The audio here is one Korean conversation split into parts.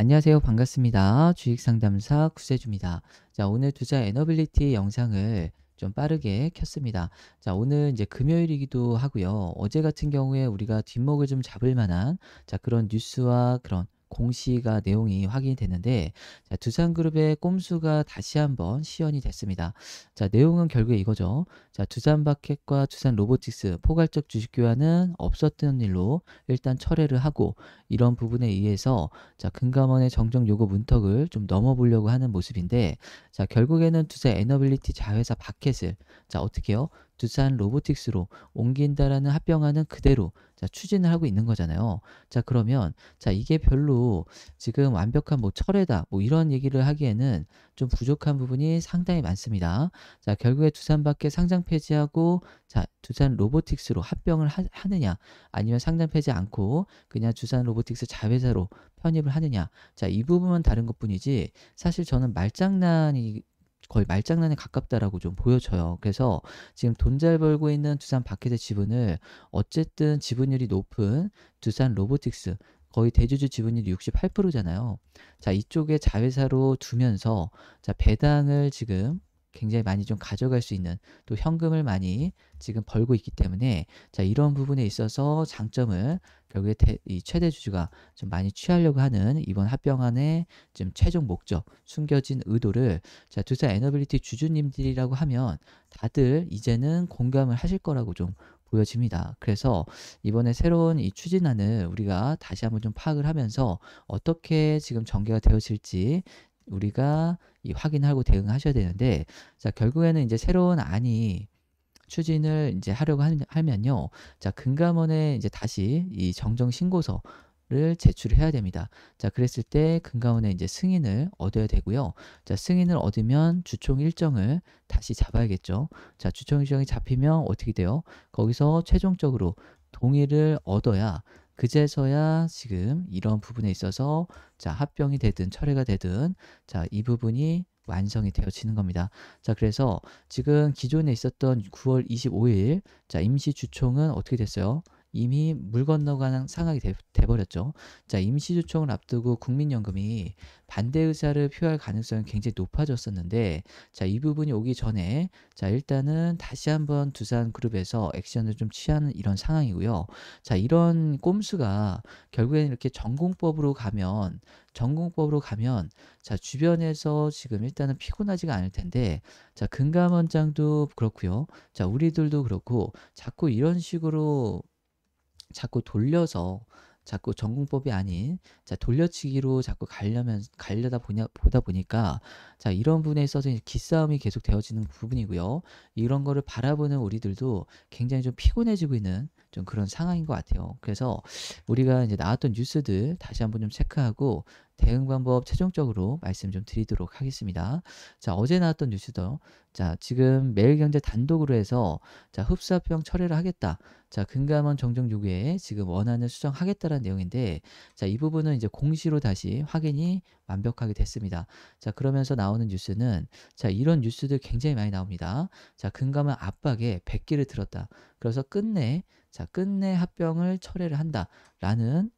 안녕하세요. 반갑습니다. 주식상담사 구세주입니다. 자, 오늘 투자 에너빌리티 영상을 좀 빠르게 켰습니다. 자, 오늘 이제 금요일이기도 하고요. 어제 같은 경우에 우리가 뒷목을 좀 잡을 만한 자, 그런 뉴스와 그런 공시가 내용이 확인이 됐는데 자, 두산그룹의 꼼수가 다시 한번 시연이 됐습니다. 자 내용은 결국에 이거죠. 자 두산마켓과 두산로보틱스 포괄적 주식교환은 없었던 일로 일단 철회를 하고 이런 부분에 의해서 자 금감원의 정정 요구 문턱을 좀 넘어보려고 하는 모습인데 자 결국에는 두산 에너빌리티 자회사 마켓을 자 어떻게요? 두산 로보틱스로 옮긴다라는 합병안은 그대로 자, 추진을 하고 있는 거잖아요. 자, 그러면 자, 이게 별로 지금 완벽한 뭐 철회다 뭐 이런 얘기를 하기에는 좀 부족한 부분이 상당히 많습니다. 자, 결국에 두산밖에 상장 폐지하고 자, 두산 로보틱스로 합병을 하, 느냐 아니면 상장 폐지 않고 그냥 두산 로보틱스 자회사로 편입을 하느냐. 자, 이 부분은 다른 것뿐이지 사실 저는 말장난이 거의 말장난에 가깝다라고 좀 보여져요. 그래서 지금 돈 잘 벌고 있는 두산 바켓대 지분을 어쨌든 지분율이 높은 두산 로보틱스 거의 대주주 지분율이 68%잖아요. 자, 이쪽에 자회사로 두면서 자, 배당을 지금 굉장히 많이 좀 가져갈 수 있는 또 현금을 많이 지금 벌고 있기 때문에 자 이런 부분에 있어서 장점을 결국에 대, 이 최대 주주가 좀 많이 취하려고 하는 이번 합병안의 지금 최종 목적 숨겨진 의도를 자 두산 에너빌리티 주주님들이라고 하면 다들 이제는 공감을 하실 거라고 좀 보여집니다. 그래서 이번에 새로운 이 추진안을 우리가 다시 한번 좀 파악을 하면서 어떻게 지금 전개가 되어질지 우리가 이 확인하고 대응하셔야 되는데 자 결국에는 이제 새로운 안이 추진을 이제 하려고 하면요. 자, 금감원에 이제 다시 이 정정 신고서 를 제출해야 됩니다. 자, 그랬을 때 금감원의 이제 승인을 얻어야 되고요. 자, 승인을 얻으면 주총 일정을 다시 잡아야겠죠. 자, 주총 일정이 잡히면 어떻게 돼요? 거기서 최종적으로 동의를 얻어야 그제서야 지금 이런 부분에 있어서 자 합병이 되든 철회가 되든 자이 부분이 완성이 되어지는 겁니다. 자, 그래서 지금 기존에 있었던 9월 25일, 자, 임시 주총은 어떻게 됐어요? 이미 물 건너가는 상황이 돼, 돼버렸죠. 자, 임시조청을 앞두고 국민연금이 반대 의사를 표할 가능성이 굉장히 높아졌었는데, 자, 이 부분이 오기 전에, 자, 일단은 다시 한번 두산 그룹에서 액션을 좀 취하는 이런 상황이고요. 자, 이런 꼼수가 결국에는 이렇게 전공법으로 가면, 전공법으로 가면, 자, 주변에서 지금 일단은 피곤하지가 않을 텐데, 자, 금감원장도 그렇고요. 자, 우리들도 그렇고, 자꾸 이런 식으로 자꾸 돌려서 자꾸 전공법이 아닌 자 돌려치기로 자꾸 가려면 가려다 보냐 보다 보니까 자 이런 부분에 있어서 기싸움이 계속 되어지는 부분이고요 이런 거를 바라보는 우리들도 굉장히 좀 피곤해지고 있는 좀 그런 상황인 것 같아요 그래서 우리가 이제 나왔던 뉴스들 다시 한번 좀 체크하고 대응 방법 최종적으로 말씀 좀 드리도록 하겠습니다. 자, 어제 나왔던 뉴스도 자, 지금 매일경제 단독으로 해서 자, 흡수합병 철회를 하겠다. 자, 금감원 정정 요구에 지금 원안을 수정하겠다라는 내용인데 자, 이 부분은 이제 공시로 다시 확인이 완벽하게 됐습니다. 자, 그러면서 나오는 뉴스는 자, 이런 뉴스들 굉장히 많이 나옵니다. 자, 금감원 압박에 백기를 들었다. 그래서 끝내 자, 끝내 합병을 철회를 한다라는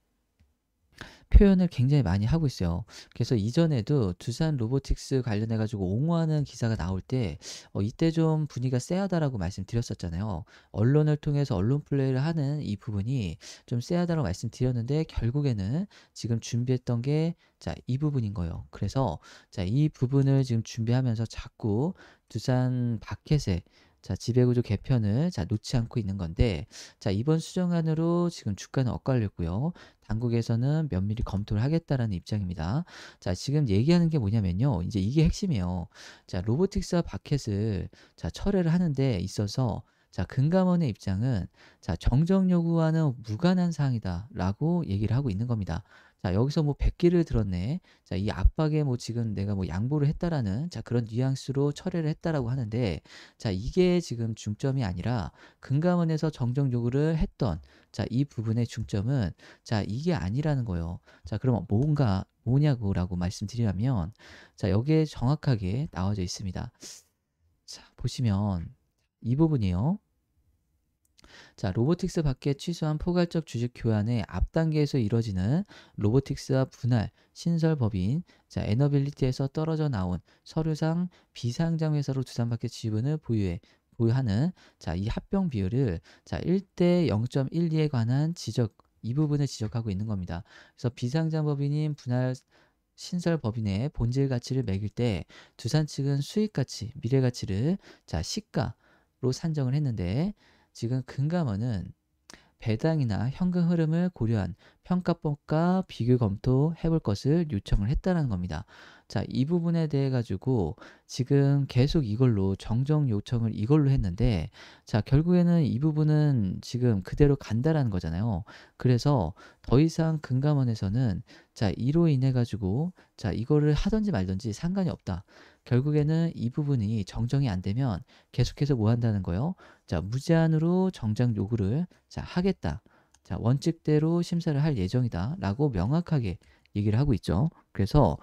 표현을 굉장히 많이 하고 있어요. 그래서 이전에도 두산 로보틱스 관련해 가지고 옹호하는 기사가 나올 때 어, 이때 좀 분위기가 쎄하다라고 말씀드렸었잖아요. 언론을 통해서 언론 플레이를 하는 이 부분이 좀 쎄하다라고 말씀드렸는데 결국에는 지금 준비했던 게 자, 이 부분인 거예요. 그래서 자, 이 부분을 지금 준비하면서 자꾸 두산 바켓에 자, 지배구조 개편을 자, 놓지 않고 있는 건데, 자, 이번 수정안으로 지금 주가는 엇갈렸고요. 당국에서는 면밀히 검토를 하겠다라는 입장입니다. 자, 지금 얘기하는 게 뭐냐면요. 이제 이게 핵심이에요. 자, 로보틱스와 바켓을 자, 철회를 하는데 있어서 자, 금감원의 입장은 자, 정정 요구와는 무관한 사항이다라고 얘기를 하고 있는 겁니다. 자, 여기서 뭐 100개를 들었네. 자, 이 압박에 뭐 지금 내가 뭐 양보를 했다라는 자, 그런 뉘앙스로 철회를 했다라고 하는데 자, 이게 지금 중점이 아니라 금감원에서 정정 요구를 했던 자, 이 부분의 중점은 자, 이게 아니라는 거예요. 자, 그럼 뭔가 뭐냐고라고 말씀드리라면 자, 여기에 정확하게 나와져 있습니다. 자, 보시면 이 부분이요. 자, 로보틱스 밖에 취소한 포괄적 주식 교환의 앞 단계에서 이뤄지는 로보틱스와 분할, 신설 법인, 자, 에너빌리티에서 떨어져 나온 서류상 비상장 회사로 두산밖에 지분을 보유해 보유하는 자, 이 합병 비율을 자, 1대 0.12에 관한 지적 이 부분을 지적하고 있는 겁니다. 그래서 비상장 법인인 분할 신설 법인의 본질 가치를 매길 때 두산 측은 수익 가치, 미래 가치를 자, 시가로 산정을 했는데 지금 금감원은 배당이나 현금 흐름을 고려한 평가법과 비교 검토해 볼 것을 요청을 했다는 겁니다. 자, 이 부분에 대해 가지고 지금 계속 이걸로 정정 요청을 이걸로 했는데 자, 결국에는 이 부분은 지금 그대로 간다라는 거잖아요. 그래서 더 이상 금감원에서는 자, 이로 인해 가지고 자, 이거를 하든지 말든지 상관이 없다. 결국에는 이 부분이 정정이 안 되면 계속해서 뭐 한다는 거예요? 자, 무제한으로 정장 요구를 자, 하겠다. 자, 원칙대로 심사를 할 예정이다. 라고 명확하게 얘기를 하고 있죠. 그래서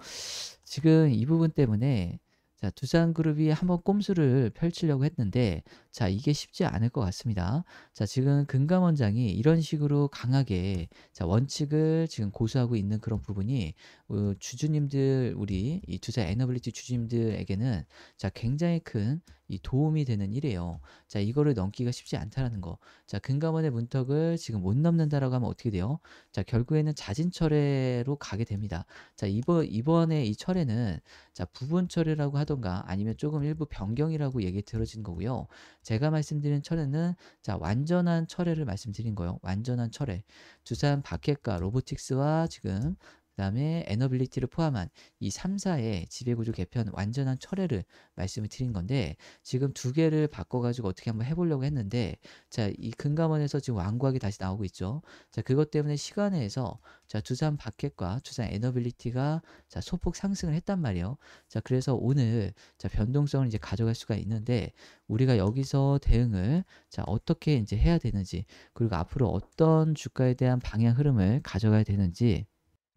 지금 이 부분 때문에 자, 두산그룹이 한번 꼼수를 펼치려고 했는데 자, 이게 쉽지 않을 것 같습니다. 자, 지금 금감원장이 이런 식으로 강하게 자, 원칙을 지금 고수하고 있는 그런 부분이 어, 주주님들 우리 이 투자 애너블리티 주주님들에게는 자, 굉장히 큰 이 도움이 되는 일이에요. 자, 이거를 넘기가 쉽지 않다라는 거. 자, 금감원의 문턱을 지금 못 넘는다라고 하면 어떻게 돼요? 자, 결국에는 자진 철회로 가게 됩니다. 자, 이번 이번에 이 철회는 자, 부분 철회라고 하던가 아니면 조금 일부 변경이라고 얘기 들어진 거고요. 제가 말씀드린 철회는 자 완전한 철회를 말씀드린 거예요. 완전한 철회. 두산 박해과 로보틱스와 지금 다음에 에너빌리티를 포함한 이 3사의 지배구조 개편 완전한 철회를 말씀을 드린 건데 지금 두 개를 바꿔가지고 어떻게 한번 해보려고 했는데 자이 금감원에서 지금 완고하게 다시 나오고 있죠. 자 그것 때문에 시간에서 자 두산 바켓과 두산 에너빌리티가 자 소폭 상승을 했단 말이에요. 자 그래서 오늘 자 변동성을 이제 가져갈 수가 있는데 우리가 여기서 대응을 자 어떻게 이제 해야 되는지 그리고 앞으로 어떤 주가에 대한 방향 흐름을 가져가야 되는지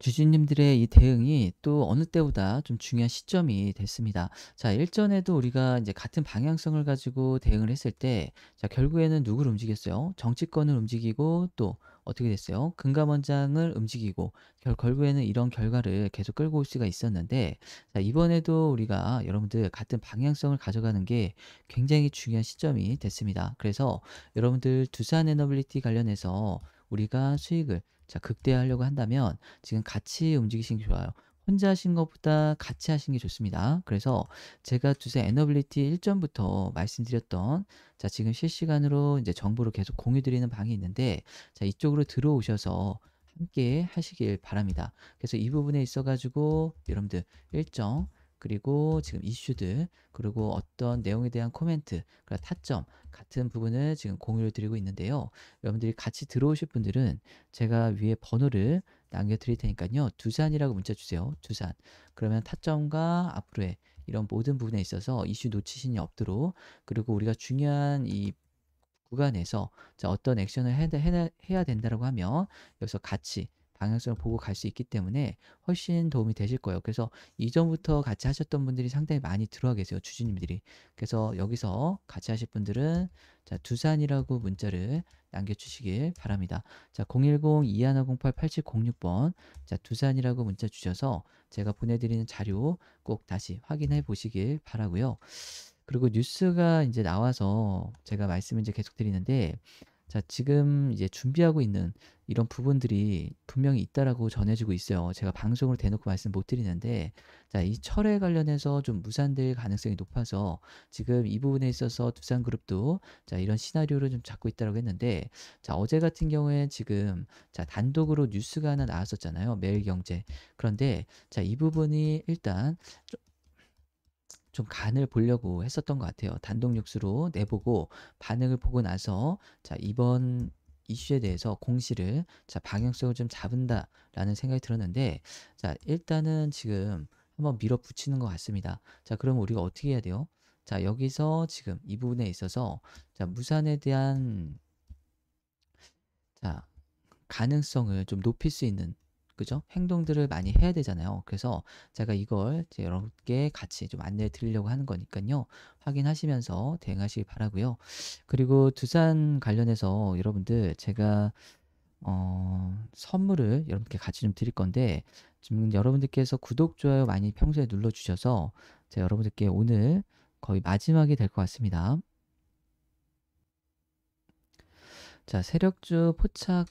주주님들의 이 대응이 또 어느 때보다 좀 중요한 시점이 됐습니다. 자, 일전에도 우리가 이제 같은 방향성을 가지고 대응을 했을 때, 자, 결국에는 누굴 움직였어요? 정치권을 움직이고 또 어떻게 됐어요? 금감원장을 움직이고 결, 결국에는 이런 결과를 계속 끌고 올 수가 있었는데 자, 이번에도 우리가 여러분들 같은 방향성을 가져가는 게 굉장히 중요한 시점이 됐습니다. 그래서 여러분들 두산 에너빌리티 관련해서 우리가 수익을 자 극대화하려고 한다면 지금 같이 움직이시는 게 좋아요. 혼자 하신 것보다 같이 하시는 게 좋습니다. 그래서 제가 두세 에너빌리티 1점부터 말씀드렸던 자 지금 실시간으로 이제 정보를 계속 공유 드리는 방이 있는데 자 이쪽으로 들어오셔서 함께 하시길 바랍니다. 그래서 이 부분에 있어 가지고 여러분들 1점 그리고 지금 이슈들, 그리고 어떤 내용에 대한 코멘트, 그리고 타점 같은 부분을 지금 공유를 드리고 있는데요. 여러분들이 같이 들어오실 분들은 제가 위에 번호를 남겨드릴 테니까요. 두산이라고 문자 주세요. 두산. 그러면 타점과 앞으로의 이런 모든 부분에 있어서 이슈 놓치신이 없도록 그리고 우리가 중요한 이 구간에서 어떤 액션을 해야 된다라고 하면 여기서 같이 방향성을 보고 갈 수 있기 때문에 훨씬 도움이 되실 거예요. 그래서 이전부터 같이 하셨던 분들이 상당히 많이 들어와 계세요. 주주님들이. 그래서 여기서 같이 하실 분들은 자, 두산이라고 문자를 남겨주시길 바랍니다. 자, 010-2108-8706번. 자, 두산이라고 문자 주셔서 제가 보내드리는 자료 꼭 다시 확인해 보시길 바라고요 그리고 뉴스가 이제 나와서 제가 말씀을 이제 계속 드리는데, 자, 지금 이제 준비하고 있는 이런 부분들이 분명히 있다라고 전해지고 있어요. 제가 방송으로 대놓고 말씀 못 드리는데, 자, 이 철에 관련해서 좀 무산될 가능성이 높아서 지금 이 부분에 있어서 두산그룹도 자, 이런 시나리오를 좀 잡고 있다라고 했는데, 자, 어제 같은 경우에 지금 자, 단독으로 뉴스가 하나 나왔었잖아요. 매일경제. 그런데 자, 이 부분이 일단 좀좀 간을 보려고 했었던 것 같아요. 단독 뉴스로 내보고 반응을 보고 나서 자 이번 이슈에 대해서 공시를 자 방향성을 좀 잡은다라는 생각이 들었는데 자 일단은 지금 한번 밀어붙이는 것 같습니다. 자 그럼 우리가 어떻게 해야 돼요? 자 여기서 지금 이 부분에 있어서 자 무산에 대한 자 가능성을 좀 높일 수 있는 그죠? 행동들을 많이 해야 되잖아요. 그래서 제가 이걸 이제 여러분께 같이 좀 안내해 드리려고 하는 거니까요. 확인하시면서 대응하시길 바라고요. 그리고 두산 관련해서 여러분들 제가 어, 선물을 여러분께 같이 좀 드릴 건데 지금 여러분들께서 구독, 좋아요 많이 평소에 눌러주셔서 제가 여러분들께 오늘 거의 마지막이 될 것 같습니다. 자, 세력주 포착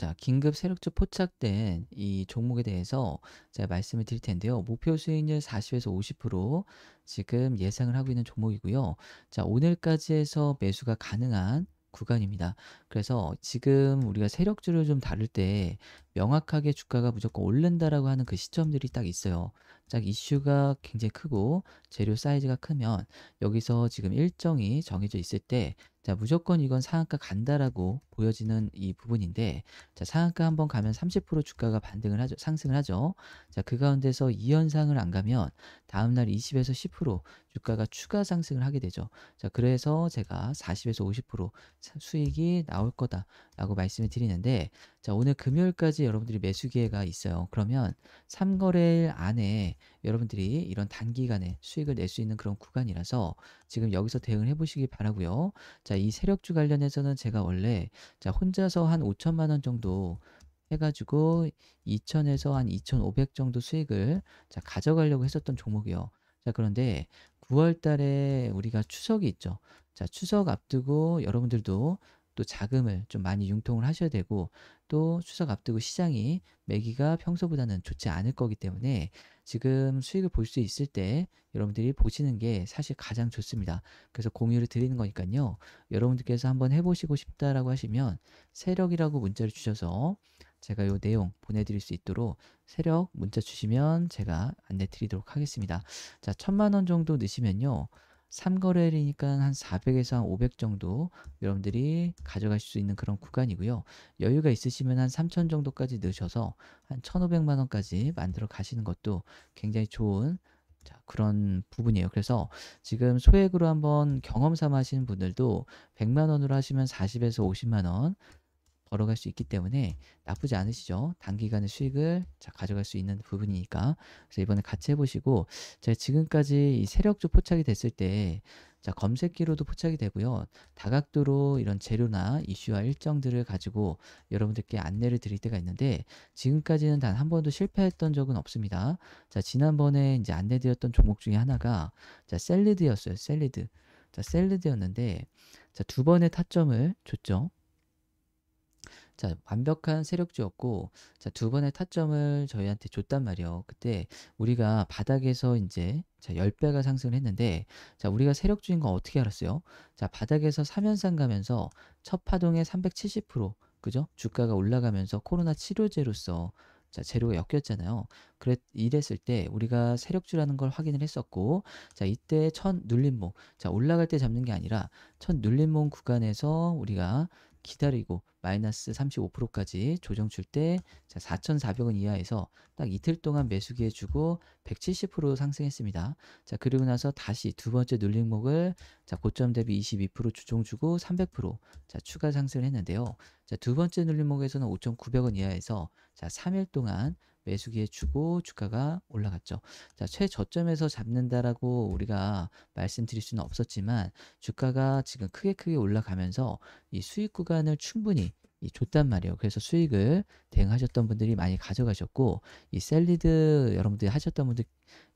자, 긴급 세력주 포착된 이 종목에 대해서 제가 말씀을 드릴 텐데요. 목표 수익률 40에서 50% 지금 예상을 하고 있는 종목이고요. 자, 오늘까지 해서 매수가 가능한 구간입니다. 그래서 지금 우리가 세력주를 좀 다룰 때 명확하게 주가가 무조건 오른다라고 하는 그 시점들이 딱 있어요. 딱 이슈가 굉장히 크고 재료 사이즈가 크면 여기서 지금 일정이 정해져 있을 때 자, 무조건 이건 상한가 간다라고 보여지는 이 부분인데, 자, 상한가 한번 가면 30% 주가가 반등을 하죠, 상승을 하죠. 자, 그 가운데서 2연상을 안 가면 다음날 20에서 10% 주가가 추가 상승을 하게 되죠. 자, 그래서 제가 40에서 50% 수익이 나올 거다라고 말씀을 드리는데, 자, 오늘 금요일까지 여러분들이 매수 기회가 있어요. 그러면 3거래일 안에 여러분들이 이런 단기간에 수익을 낼 수 있는 그런 구간이라서 지금 여기서 대응을 해보시기 바라고요. 자, 이 세력주 관련해서는 제가 원래 자, 혼자서 한 5천만 원 정도 해가지고 2,000에서 한 2,500 정도 수익을 자, 가져가려고 했었던 종목이요. 자, 그런데 9월 달에 우리가 추석이 있죠. 자, 추석 앞두고 여러분들도 또 자금을 좀 많이 융통을 하셔야 되고 또 추석 앞두고 시장이 매기가 평소보다는 좋지 않을 거기 때문에 지금 수익을 볼 수 있을 때 여러분들이 보시는 게 사실 가장 좋습니다. 그래서 공유를 드리는 거니까요. 여러분들께서 한번 해보시고 싶다라고 하시면 세력이라고 문자를 주셔서 제가 요 내용 보내드릴 수 있도록 세력 문자 주시면 제가 안내 드리도록 하겠습니다. 자, 천만 원 정도 넣으시면요. 3거래일이니까 한 400에서 한 500 정도 여러분들이 가져갈 수 있는 그런 구간이고요. 여유가 있으시면 한 3천 정도까지 넣으셔서 한 1,500만 원까지 만들어 가시는 것도 굉장히 좋은 자, 그런 부분이에요. 그래서 지금 소액으로 한번 경험 삼아 하시는 분들도 100만 원으로 하시면 40에서 50만 원, 걸어갈 수 있기 때문에 나쁘지 않으시죠? 단기간의 수익을 자, 가져갈 수 있는 부분이니까. 그래서 이번에 같이 해보시고, 제가 지금까지 이 세력주 포착이 됐을 때, 자, 검색기로도 포착이 되고요. 다각도로 이런 재료나 이슈와 일정들을 가지고 여러분들께 안내를 드릴 때가 있는데, 지금까지는 단 한 번도 실패했던 적은 없습니다. 자, 지난번에 이제 안내드렸던 종목 중에 하나가, 자, 셀리드였어요. 셀리드. 자, 셀리드였는데, 자, 두 번의 타점을 줬죠. 자, 완벽한 세력주였고, 자, 두 번의 타점을 저희한테 줬단 말이에요. 그때 우리가 바닥에서 이제 자, 10배가 상승을 했는데, 자, 우리가 세력주인 건 어떻게 알았어요? 자, 바닥에서 3연상 가면서 첫 파동에 370%, 그죠? 주가가 올라가면서 코로나 치료제로서 자, 재료가 엮였잖아요. 그랬, 이랬을 때 우리가 세력주라는 걸 확인을 했었고, 자, 이때 첫 눌림목, 자, 올라갈 때 잡는 게 아니라 첫 눌림목 구간에서 우리가 기다리고 마이너스 35%까지 조정 줄때 4,400원 이하에서 딱 이틀 동안 매수 기회 주고 170% 상승했습니다. 자 그리고 나서 다시 두 번째 눌림목을 자 고점 대비 22% 조정 주고 300%자 추가 상승을 했는데요. 자두 번째 눌림목에서는 5,900원 이하에서 자 3일 동안 매수기에 주고 주가가 올라갔죠. 자, 최저점에서 잡는다라고 우리가 말씀드릴 수는 없었지만 주가가 지금 크게 크게 올라가면서 이 수익 구간을 충분히 이 줬단 말이에요. 그래서 수익을 대응하셨던 분들이 많이 가져가셨고 이 셀리드 여러분들이 하셨던 분들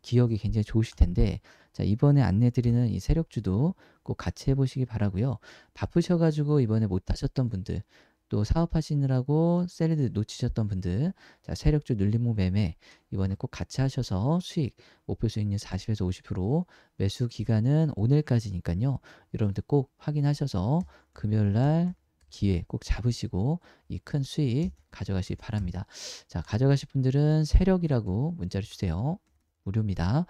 기억이 굉장히 좋으실 텐데 자 이번에 안내드리는 이 세력주도 꼭 같이 해보시기 바라고요. 바쁘셔가지고 이번에 못 하셨던 분들 또 사업하시느라고 셀리드 놓치셨던 분들, 자, 세력주 눌림목 매매 이번에 꼭 같이 하셔서 수익 목표 수익률 40에서 50% 매수 기간은 오늘까지니까요. 여러분들 꼭 확인하셔서 금요일 날 기회 꼭 잡으시고 이 큰 수익 가져가시기 바랍니다. 자, 가져가실 분들은 세력이라고 문자를 주세요. 무료입니다.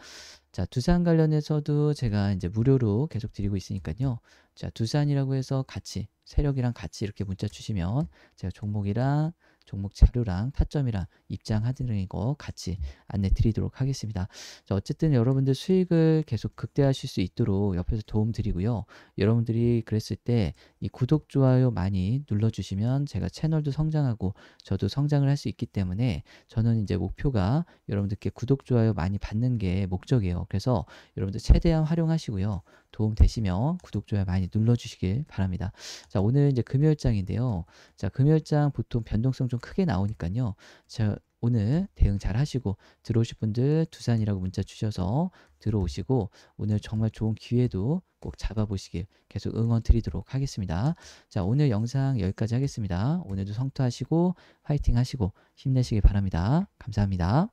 자, 두산 관련해서도 제가 이제 무료로 계속 드리고 있으니까요. 자, 두산이라고 해서 같이 세력이랑 같이 이렇게 문자 주시면 제가 종목이랑 종목 자료랑 타점이랑 입장 하드링이고 같이 안내 드리도록 하겠습니다. 자, 어쨌든 여러분들 수익을 계속 극대화하실 수 있도록 옆에서 도움 드리고요. 여러분들이 그랬을 때 이 구독, 좋아요 많이 눌러주시면 제가 채널도 성장하고 저도 성장을 할 수 있기 때문에 저는 이제 목표가 여러분들께 구독, 좋아요 많이 받는 게 목적이에요. 그래서 여러분들 최대한 활용하시고요. 도움 되시면 구독, 좋아요 많이 눌러주시길 바랍니다. 자, 오늘 이제 금요일장인데요. 자, 금요일장 보통 변동성 좀 크게 나오니까요. 자, 오늘 대응 잘 하시고 들어오실 분들 두산이라고 문자 주셔서 들어오시고 오늘 정말 좋은 기회도 꼭 잡아보시길 계속 응원 드리도록 하겠습니다. 자 오늘 영상 여기까지 하겠습니다. 오늘도 성투하시고 화이팅 하시고 힘내시길 바랍니다. 감사합니다.